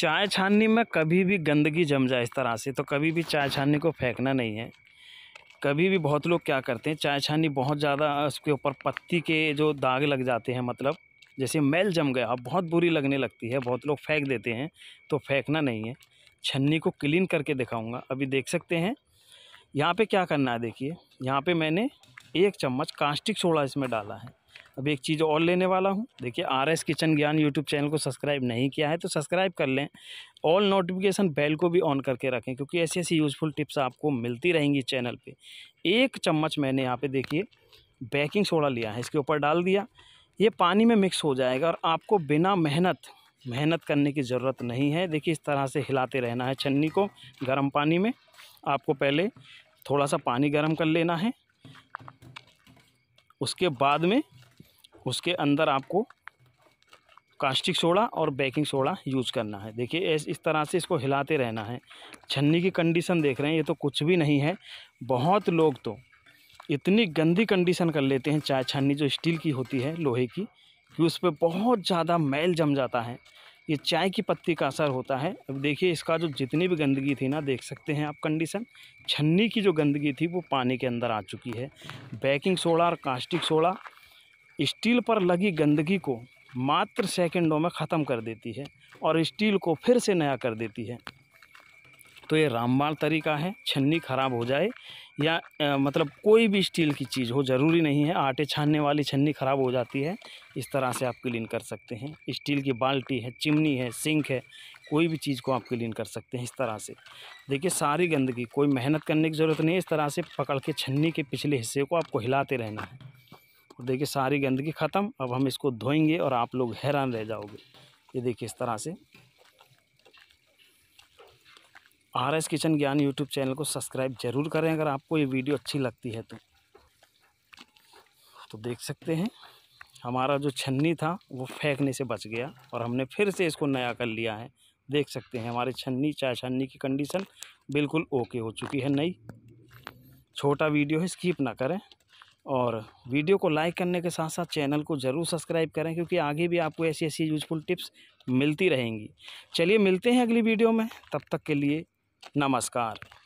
चाय छाननी में कभी भी गंदगी जम जाए इस तरह से तो कभी भी चाय छाननी को फेंकना नहीं है कभी भी बहुत लोग क्या करते हैं चाय छाननी बहुत ज़्यादा उसके ऊपर पत्ती के जो दाग लग जाते हैं मतलब जैसे मैल जम गया अब बहुत बुरी लगने लगती है बहुत लोग फेंक देते हैं तो फेंकना नहीं है छन्नी को क्लीन करके दिखाऊंगा अभी देख सकते हैं यहाँ पे क्या करना है देखिए यहाँ पे मैंने एक चम्मच कास्टिक सोडा इसमें डाला है अब एक चीज़ और लेने वाला हूँ देखिए R S kitchen Gyan YouTube channel को सब्सक्राइब नहीं किया है तो सब्सक्राइब कर लें ऑल नोटिफिकेशन बेल को भी ऑन करके रखें क्योंकि ऐसी ऐसी यूज़फुल टिप्स आपको मिलती रहेंगी चैनल पे एक चम्मच मैंने यहाँ पे देखिए बेकिंग सोडा लिया है इसके ऊपर डाल दिया ये पानी में मिक्स हो जाएगा और आपको बिना मेहनत मेहनत करने की ज़रूरत नहीं है देखिए इस तरह से हिलाते रहना है छन्नी को गर्म पानी में आपको पहले थोड़ा सा पानी गर्म कर लेना है उसके बाद में उसके अंदर आपको कास्टिक सोडा और बेकिंग सोडा यूज़ करना है देखिए इस इस तरह से इसको हिलाते रहना है छन्नी की कंडीशन देख रहे हैं ये तो कुछ भी नहीं है बहुत लोग तो इतनी गंदी कंडीशन कर लेते हैं चाय छन्नी जो स्टील की होती है लोहे की कि उस पर बहुत ज़्यादा मैल जम जाता है ये चाय की पत्ती का असर होता है अब देखिए इसका जो जितनी भी गंदगी थी ना देख सकते हैं आप कंडीशन छन्नी की जो गंदगी थी वो पानी के अंदर आ चुकी है बेकिंग सोडा और कास्टिक सोडा स्टील पर लगी गंदगी को मात्र सेकंडों में ख़त्म कर देती है और स्टील को फिर से नया कर देती है तो ये रामबाण तरीका है छन्नी ख़राब हो जाए या आ, मतलब कोई भी स्टील की चीज़ हो ज़रूरी नहीं है आटे छानने वाली छन्नी ख़राब हो जाती है इस तरह से आप क्लीन कर सकते हैं स्टील की बाल्टी है चिमनी है सिंक है कोई भी चीज़ को आप क्लीन कर सकते हैं इस तरह से देखिए सारी गंदगी कोई मेहनत करने की ज़रूरत नहीं है इस तरह से पकड़ के छन्नी के पिछले हिस्से को आपको हिलाते रहना है और तो देखिए सारी गंदगी ख़त्म अब हम इसको धोएंगे और आप लोग हैरान रह जाओगे ये देखिए इस तरह से R S kitchen Gyan YouTube channel को सब्सक्राइब ज़रूर करें अगर आपको ये वीडियो अच्छी लगती है तो तो देख सकते हैं हमारा जो छन्नी था वो फेंकने से बच गया और हमने फिर से इसको नया कर लिया है देख सकते हैं हमारे छन्नी चाय छन्नी की कंडीशन बिल्कुल ओके हो चुकी है नई छोटा वीडियो है स्कीप ना करें और वीडियो को लाइक करने के साथ साथ चैनल को ज़रूर सब्सक्राइब करें क्योंकि आगे भी आपको ऐसी ऐसी यूजफुल टिप्स मिलती रहेंगी चलिए मिलते हैं अगली वीडियो में तब तक के लिए नमस्कार